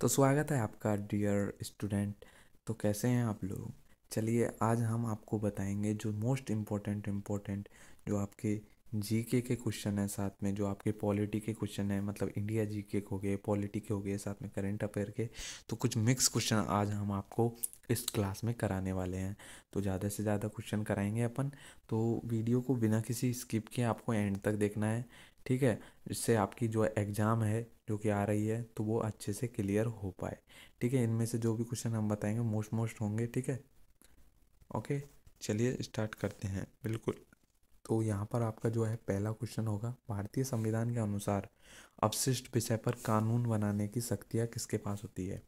तो स्वागत है आपका डियर स्टूडेंट तो कैसे हैं आप लोग चलिए आज हम आपको बताएंगे जो मोस्ट इम्पोर्टेंट इम्पोर्टेंट जो आपके जीके के क्वेश्चन हैं साथ में जो आपके पॉलिटी के क्वेश्चन हैं मतलब इंडिया जीके के हो गए पॉलिटी के हो गए साथ में करंट अफेयर के तो कुछ मिक्स क्वेश्चन आज हम आपको इस क्लास में कराने वाले हैं तो ज़्यादा से ज़्यादा क्वेश्चन कराएंगे अपन तो वीडियो को बिना किसी स्किप के आपको एंड तक देखना है ठीक है इससे आपकी जो एग्ज़ाम है जो कि आ रही है तो वो अच्छे से क्लियर हो पाए ठीक है इनमें से जो भी क्वेश्चन हम बताएंगे मोस्ट मोस्ट होंगे ठीक है ओके चलिए स्टार्ट करते हैं बिल्कुल तो यहाँ पर आपका जो है पहला क्वेश्चन होगा भारतीय संविधान के अनुसार अवशिष्ट विषय पर कानून बनाने की शक्तियाँ किसके पास होती है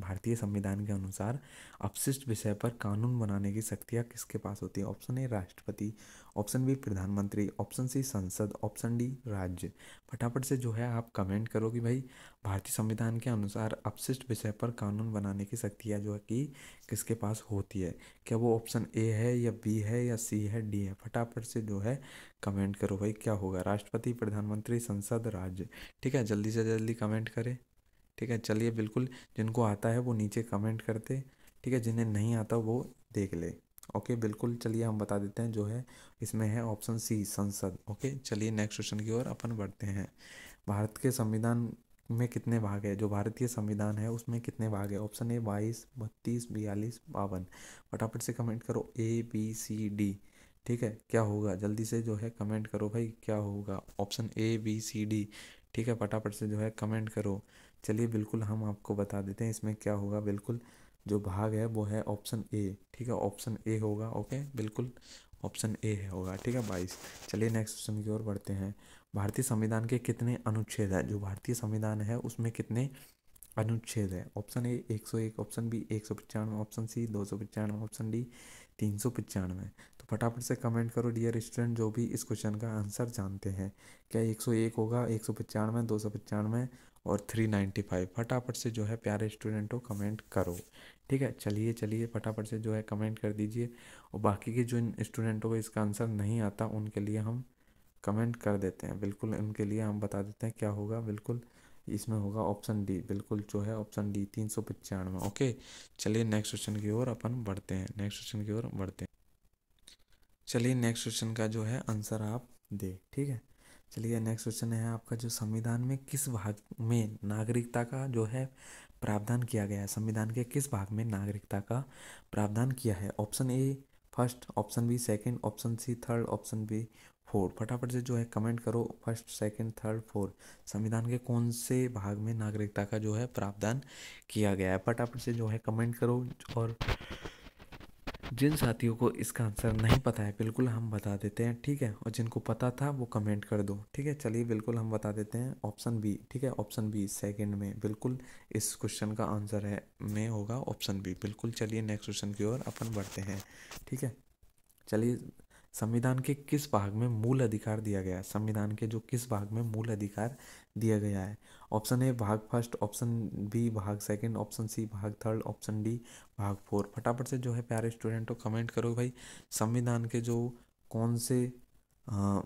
भारतीय संविधान के अनुसार अपशिष्ट विषय पर कानून बनाने की शक्तियाँ किसके पास होती है ऑप्शन ए राष्ट्रपति ऑप्शन बी प्रधानमंत्री ऑप्शन सी संसद ऑप्शन डी राज्य फटाफट से जो है आप कमेंट करो कि भाई भारतीय संविधान के अनुसार अपशिष्ट विषय पर कानून बनाने की शक्तियाँ जो है कि किसके पास होती है क्या वो ऑप्शन ए है या बी है या सी है डी है फटाफट से जो है कमेंट करो भाई क्या होगा राष्ट्रपति प्रधानमंत्री संसद राज्य ठीक है जल्दी से जल्दी कमेंट करें ठीक है चलिए बिल्कुल जिनको आता है वो नीचे कमेंट करते ठीक है जिन्हें नहीं आता वो देख ले ओके बिल्कुल चलिए हम बता देते हैं जो है इसमें है ऑप्शन सी संसद ओके चलिए नेक्स्ट क्वेश्चन की ओर अपन बढ़ते हैं भारत के संविधान में कितने भाग है जो भारतीय संविधान है उसमें कितने भाग है ऑप्शन ए बाईस बत्तीस बयालीस बावन फटाफट से कमेंट करो ए बी सी डी ठीक है क्या होगा जल्दी से जो है कमेंट करो भाई क्या होगा option A B C D ठीक है फटाफट से जो है कमेंट करो चलिए बिल्कुल हम आपको बता देते हैं इसमें क्या होगा बिल्कुल जो भाग है वो है ऑप्शन ए ठीक है ऑप्शन ए होगा ओके बिल्कुल ऑप्शन ए है होगा ठीक है बाईस चलिए नेक्स्ट क्वेश्चन की ओर बढ़ते हैं भारतीय संविधान के कितने अनुच्छेद है जो भारतीय संविधान है उसमें कितने अनुच्छेद है ऑप्शन ए एक सौ एक ऑप्शन बी एक सौ पचानवे ऑप्शन सी दो सौ पचानवे ऑप्शन डी तीन सौ पचानवे तो फटाफट से कमेंट करो डियर स्टूडेंट जो भी इस क्वेश्चन का आंसर जानते हैं क्या एक सौ एक होगा एक सौ पचानवे दो सौ पचानवे और थ्री नाइन्टी फाइव फटाफट से जो है प्यारे स्टूडेंटों कमेंट करो ठीक है चलिए चलिए फटाफट से जो है कमेंट कर दीजिए और बाकी के जो स्टूडेंटों को इसका आंसर नहीं आता उनके लिए हम कमेंट कर देते हैं बिल्कुल उनके लिए हम बता देते हैं क्या होगा बिल्कुल इसमें होगा ऑप्शन डी बिल्कुल जो है ऑप्शन डी तीन सौ पचानवे ओके चलिए नेक्स्ट क्वेश्चन की ओर अपन बढ़ते हैं नेक्स्ट क्वेश्चन की ओर बढ़ते हैं चलिए नेक्स्ट क्वेश्चन का जो है आंसर आप दे ठीक है चलिए नेक्स्ट क्वेश्चन है आपका जो संविधान में किस भाग में नागरिकता का जो है प्रावधान किया गया है संविधान के किस भाग में नागरिकता का प्रावधान किया है option A first option B second option C third option B four फटाफट से जो है कमेंट करो फर्स्ट सेकंड थर्ड फोर्थ संविधान के कौन से भाग में नागरिकता का जो है प्रावधान किया गया है फटाफट से जो है कमेंट करो और जिन साथियों को इसका आंसर नहीं पता है बिल्कुल हम बता देते हैं ठीक है और जिनको पता था वो कमेंट कर दो ठीक है चलिए बिल्कुल हम बता देते हैं ऑप्शन बी ठीक है ऑप्शन बी सेकंड में बिल्कुल इस क्वेश्चन का आंसर है में होगा ऑप्शन बी बिल्कुल चलिए नेक्स्ट क्वेश्चन की ओर अपन बढ़ते हैं ठीक है चलिए संविधान के किस भाग में मूल अधिकार दिया गया है संविधान के जो किस भाग में मूल अधिकार दिया गया है ऑप्शन ए भाग फर्स्ट ऑप्शन बी भाग सेकंड ऑप्शन सी भाग थर्ड ऑप्शन डी भाग फोर फटाफट से जो है प्यारे स्टूडेंटों कमेंट करो भाई संविधान के जो कौन से आ,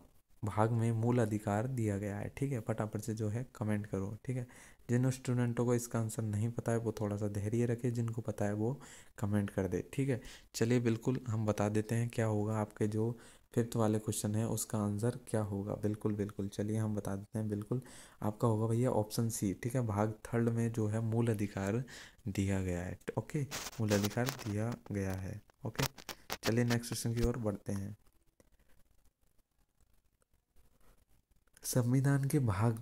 भाग में मूल अधिकार दिया गया है ठीक है फटाफट से जो है कमेंट करो ठीक है जिन स्टूडेंटों को इसका आंसर नहीं पता है वो थोड़ा सा धैर्य रखे जिनको पता है वो कमेंट कर दे ठीक है चलिए बिल्कुल हम बता देते हैं क्या होगा आपके जो फिफ्थ वाले क्वेश्चन है उसका आंसर क्या होगा बिल्कुल बिल्कुल चलिए हम बता देते हैं बिल्कुल आपका होगा भैया ऑप्शन सी ठीक है भाग थर्ड में जो है मूल अधिकार दिया गया है ओके मूल अधिकार दिया गया है ओके चलिए नेक्स्ट क्वेश्चन की ओर बढ़ते हैं संविधान के भाग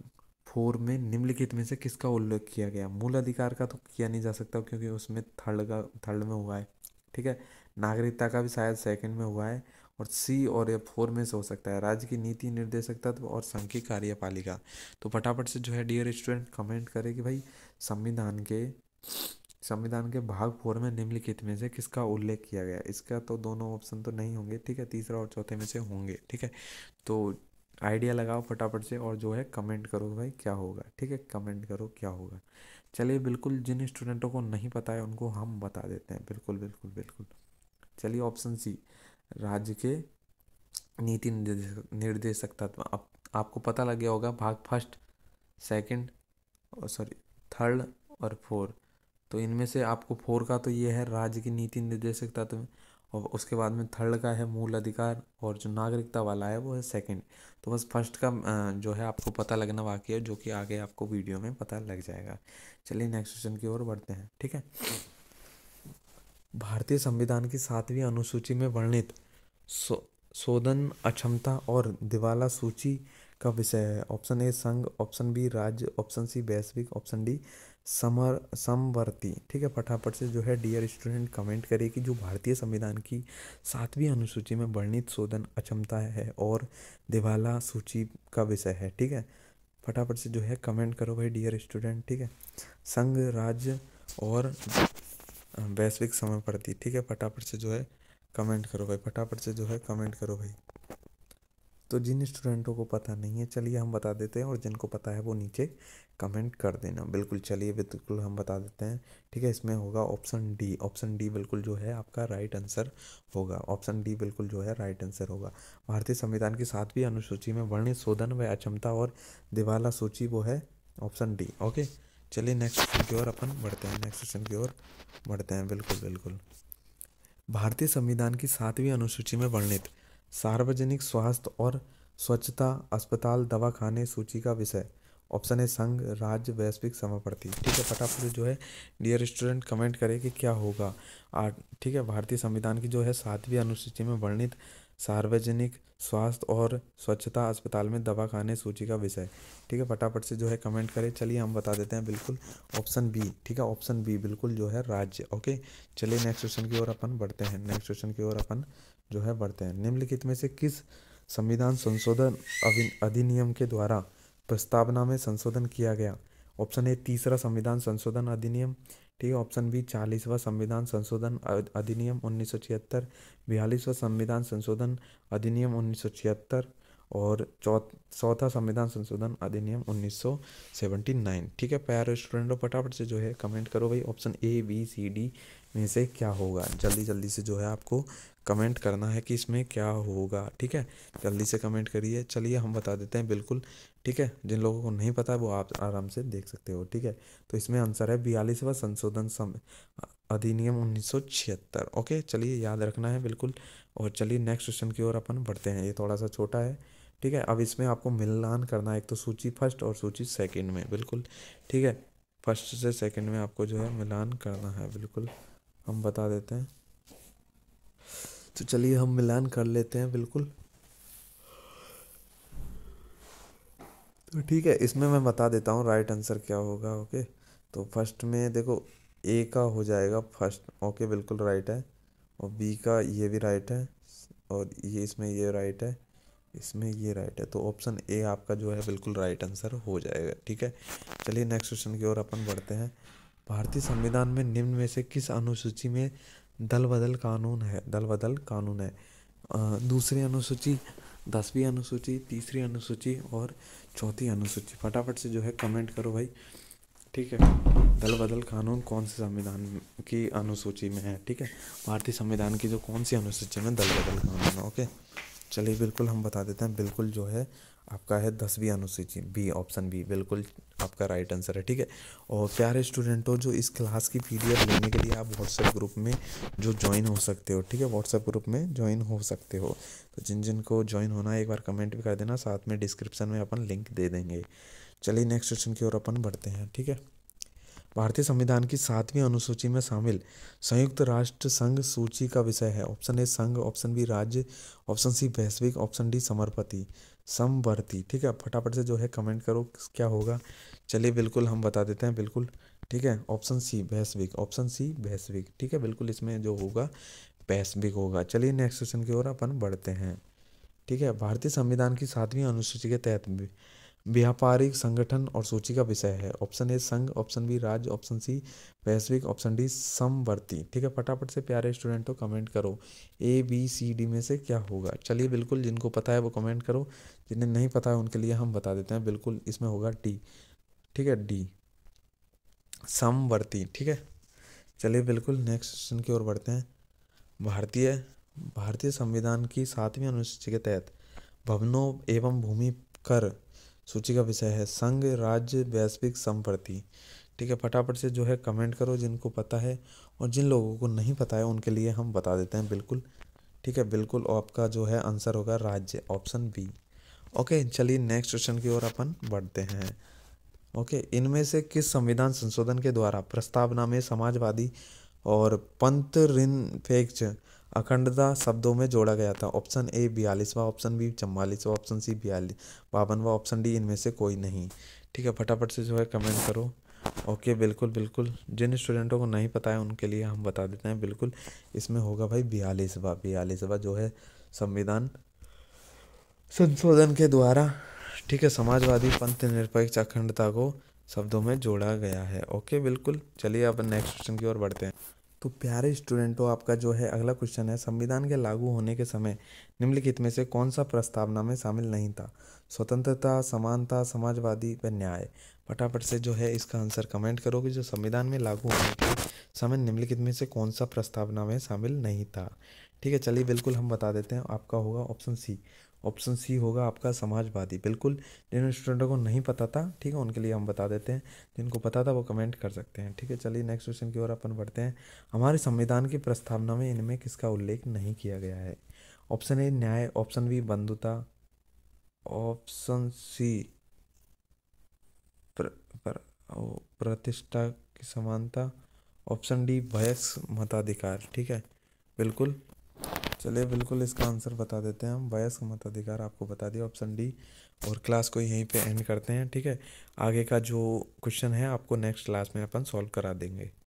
फोर में निम्नलिखित में से किसका उल्लेख किया गया मूल अधिकार का तो किया नहीं जा सकता क्योंकि उसमें थर्ड का थर्ड में हुआ है ठीक है नागरिकता का भी शायद सेकंड में हुआ है और सी और ये फोर में से हो सकता है राज्य की नीति निर्देशक तत्व और संघ की कार्यपालिका तो फटाफट से जो है डियर स्टूडेंट कमेंट करें कि भाई संविधान के संविधान के भाग फोर में निम्नलिखित में से किसका उल्लेख किया गया इसका तो दोनों ऑप्शन तो नहीं होंगे ठीक है तीसरा और चौथे में से होंगे ठीक है तो आइडिया लगाओ फटाफट से और जो है कमेंट करो भाई क्या होगा ठीक है कमेंट करो क्या होगा चलिए बिल्कुल जिन स्टूडेंटों को नहीं पता है उनको हम बता देते हैं बिल्कुल बिल्कुल बिल्कुल चलिए ऑप्शन सी राज्य के नीति निर्देशक तत्व आप, आपको पता लग गया होगा भाग फर्स्ट सेकंड और सॉरी थर्ड और फोर तो इनमें से आपको फोर का तो ये है राज्य की नीति निर्देशक तत्व तो और उसके बाद में थर्ड का है मूल अधिकार और जो नागरिकता वाला है वो है सेकंड तो बस फर्स्ट का जो है आपको पता लगना बाकी है जो कि आगे आपको वीडियो में पता लग जाएगा चलिए नेक्स्ट क्वेश्चन की ओर बढ़ते हैं ठीक है भारतीय संविधान की सातवीं अनुसूची में वर्णित सो, शोधन अक्षमता और दिवाला सूची का विषय है ऑप्शन ए संघ ऑप्शन बी राज्य ऑप्शन सी वैश्विक ऑप्शन डी समर समवर्ती ठीक है फटाफट से जो है डियर स्टूडेंट कमेंट करें कि जो भारतीय संविधान की सातवीं अनुसूची में वर्णित शोधन अक्षमता है और दिवाला सूची का विषय है ठीक है फटाफट से जो है कमेंट करो भाई डियर स्टूडेंट ठीक है संघ राज्य और वैश्विक समवर्ती ठीक है फटाफट से जो है कमेंट करो भाई फटाफट से जो है कमेंट करो भाई तो जिन स्टूडेंटों को पता नहीं है चलिए हम बता देते हैं और जिनको पता है वो नीचे कमेंट कर देना बिल्कुल चलिए बिल्कुल हम बता देते हैं ठीक है इसमें होगा ऑप्शन डी ऑप्शन डी बिल्कुल जो है आपका राइट आंसर होगा ऑप्शन डी बिल्कुल जो है राइट आंसर होगा भारतीय संविधान की सातवीं अनुसूची में वर्णित शोधन व अक्षमता और दिवाला सूची वो है ऑप्शन डी ओके चलिए नेक्स्ट क्वेश्चन की ओर अपन बढ़ते हैं नेक्स्ट क्वेश्चन की ओर बढ़ते हैं बिल्कुल बिल्कुल भारतीय संविधान की सातवीं अनुसूची में वर्णित सार्वजनिक स्वास्थ्य और स्वच्छता अस्पताल दवाखाने सूची का विषय ऑप्शन है संघ राज्य वैश्विक समाप्रति ठीक है फटाफट जो है डियर स्टूडेंट कमेंट करें कि क्या होगा आठ ठीक है भारतीय संविधान की जो है सातवीं अनुसूची में वर्णित सार्वजनिक स्वास्थ्य और स्वच्छता अस्पताल में दवाखाने सूची का विषय ठीक है फटाफट से जो है कमेंट करें चलिए हम बता देते हैं बिल्कुल ऑप्शन बी ठीक है ऑप्शन बी बिल्कुल जो है राज्य ओके चलिए नेक्स्ट क्वेश्चन की ओर अपन बढ़ते हैं नेक्स्ट क्वेश्चन की ओर अपन जो है बढ़ते हैं निम्नलिखित में से किस संविधान संशोधन अधिनियम के द्वारा प्रस्तावना में संशोधन किया गया ऑप्शन ए तीसरा संविधान संशोधन अधिनियम ठीक है ऑप्शन बी चालीसवा संविधान संशोधन अधिनियम उन्नीस सौ छिहत्तर बयालीसवा संविधान संशोधन अधिनियम उन्नीस सौ छिहत्तर और चौथा संविधान संशोधन अधिनियम उन्नीस सौ नाइन ठीक है प्यारे स्टूडेंटों फटाफट से जो है कमेंट करो भाई option A B C D में से क्या होगा जल्दी जल्दी से जो है आपको कमेंट करना है कि इसमें क्या होगा ठीक है जल्दी से कमेंट करिए चलिए हम बता देते हैं बिल्कुल ठीक है जिन लोगों को नहीं पता वो आप आराम से देख सकते हो ठीक है तो इसमें आंसर है बयालीसवा संशोधन अधिनियम उन्नीस ओके चलिए याद रखना है बिल्कुल और चलिए नेक्स्ट क्वेश्चन की ओर अपन बढ़ते हैं ये थोड़ा सा छोटा है ठीक है अब इसमें आपको मिलान करना है एक तो सूची फर्स्ट और सूची सेकेंड में बिल्कुल ठीक है फर्स्ट से सेकेंड में आपको जो है मिलान करना है बिल्कुल हम बता देते हैं तो चलिए हम मिलान कर लेते हैं बिल्कुल तो ठीक है इसमें मैं बता देता हूँ राइट आंसर क्या होगा ओके तो फर्स्ट में देखो ए का हो जाएगा फर्स्ट ओके बिल्कुल राइट है और बी का ये भी राइट है और ये इसमें ये राइट है इसमें ये राइट है तो ऑप्शन ए आपका जो है बिल्कुल राइट आंसर हो जाएगा ठीक है चलिए नेक्स्ट क्वेश्चन की ओर अपन बढ़ते हैं भारतीय संविधान में निम्न में से किस अनुसूची में दल बदल कानून है दल बदल कानून है दूसरी अनुसूची दसवीं अनुसूची तीसरी अनुसूची और चौथी अनुसूची फटाफट से जो है कमेंट करो भाई ठीक है दल बदल कानून कौन से संविधान की अनुसूची में है ठीक है भारतीय संविधान की जो कौन सी अनुसूची में दल बदल कानून है ओके चलिए बिल्कुल हम बता देते हैं बिल्कुल जो है आपका है दसवीं अनुसूची बी ऑप्शन बी बिल्कुल आपका राइट आंसर है ठीक है और प्यारे स्टूडेंटों जो इस क्लास की पीडीएफ लेने के लिए आप व्हाट्सएप ग्रुप में जो ज्वाइन हो सकते हो ठीक है व्हाट्सएप ग्रुप में ज्वाइन हो सकते हो तो जिन जिन को ज्वाइन होना है एक बार कमेंट भी कर देना साथ में डिस्क्रिप्शन में अपन लिंक दे देंगे चलिए नेक्स्ट क्वेश्चन की ओर अपन बढ़ते हैं ठीक है भारतीय संविधान की सातवीं अनुसूची में शामिल संयुक्त राष्ट्र संघ सूची का विषय है ऑप्शन ए संघ ऑप्शन बी राज्य ऑप्शन सी वैश्विक ऑप्शन डी समर्पति समवर्ती ठीक है फटाफट से जो है कमेंट करो क्या होगा चलिए बिल्कुल हम बता देते हैं बिल्कुल ठीक है ऑप्शन सी वैश्विक ऑप्शन सी वैश्विक ठीक है बिल्कुल इसमें जो होगा वैश्विक होगा चलिए नेक्स्ट क्वेश्चन की ओर अपन बढ़ते हैं ठीक है भारतीय संविधान की सातवीं अनुसूची के तहत व्यापारिक संगठन और सूची का विषय है ऑप्शन ए संघ ऑप्शन बी राज्य ऑप्शन सी वैश्विक ऑप्शन डी समवर्ती ठीक है फटाफट से प्यारे स्टूडेंटों कमेंट करो ए बी सी डी में से क्या होगा चलिए बिल्कुल जिनको पता है वो कमेंट करो जिन्हें नहीं पता है उनके लिए हम बता देते हैं बिल्कुल इसमें होगा डी ठीक है डी समवर्ती ठीक है चलिए बिल्कुल नेक्स्ट क्वेश्चन की ओर बढ़ते हैं भारतीय भारतीय संविधान की सातवीं अनुसूची के तहत भवनों एवं भूमि कर सूची का विषय है संघ राज्य वैश्विक संप्रति ठीक है फटाफट से जो है कमेंट करो जिनको पता है और जिन लोगों को नहीं पता है उनके लिए हम बता देते हैं बिल्कुल ठीक है बिल्कुल आपका जो है आंसर होगा राज्य ऑप्शन बी ओके चलिए नेक्स्ट क्वेश्चन की ओर अपन बढ़ते हैं ओके इनमें से किस संविधान संशोधन के द्वारा प्रस्तावना में समाजवादी और पंथ रिन फेक्च अखंडता शब्दों में जोड़ा गया था ऑप्शन ए बयालीसवा ऑप्शन बी चम्बालीसवा ऑप्शन सी बयालीस बावनवा ऑप्शन डी इनमें से कोई नहीं ठीक है फटाफट से जो है कमेंट करो ओके बिल्कुल बिल्कुल जिन स्टूडेंटों को नहीं पता है उनके लिए हम बता देते हैं बिल्कुल इसमें होगा भाई बयालीसवा बयालीसवा जो है संविधान संशोधन के द्वारा ठीक है समाजवादी पंथ निरपेक्ष अखंडता को शब्दों में जोड़ा गया है ओके बिल्कुल चलिए अब नेक्स्ट क्वेश्चन की ओर बढ़ते हैं तो प्यारे स्टूडेंटों तो आपका जो है अगला क्वेश्चन है संविधान के लागू होने के समय निम्नलिखित में से कौन सा प्रस्तावना में शामिल नहीं था स्वतंत्रता समानता समाजवादी व न्याय फटाफट से जो है इसका आंसर कमेंट करो कि जो संविधान में लागू होने के समय निम्नलिखित में से कौन सा प्रस्तावना में शामिल नहीं था ठीक है चलिए बिल्कुल हम बता देते हैं आपका होगा ऑप्शन सी ऑप्शन सी होगा आपका समाजवादी बिल्कुल जिन स्टूडेंटों को नहीं पता था ठीक है उनके लिए हम बता देते हैं जिनको पता था वो कमेंट कर सकते हैं ठीक है चलिए नेक्स्ट क्वेश्चन की ओर अपन बढ़ते हैं हमारे संविधान की प्रस्तावना में इनमें किसका उल्लेख नहीं किया गया है ऑप्शन ए न्याय ऑप्शन बी बंधुता ऑप्शन सी प्रतिष्ठा की समानता ऑप्शन डी भयस मताधिकार ठीक है बिल्कुल चलिए बिल्कुल इसका आंसर बता देते हैं हम वयस्क मताधिकार आपको बता दिया ऑप्शन डी और क्लास को यहीं पे एंड करते हैं ठीक है आगे का जो क्वेश्चन है आपको नेक्स्ट क्लास में अपन सॉल्व करा देंगे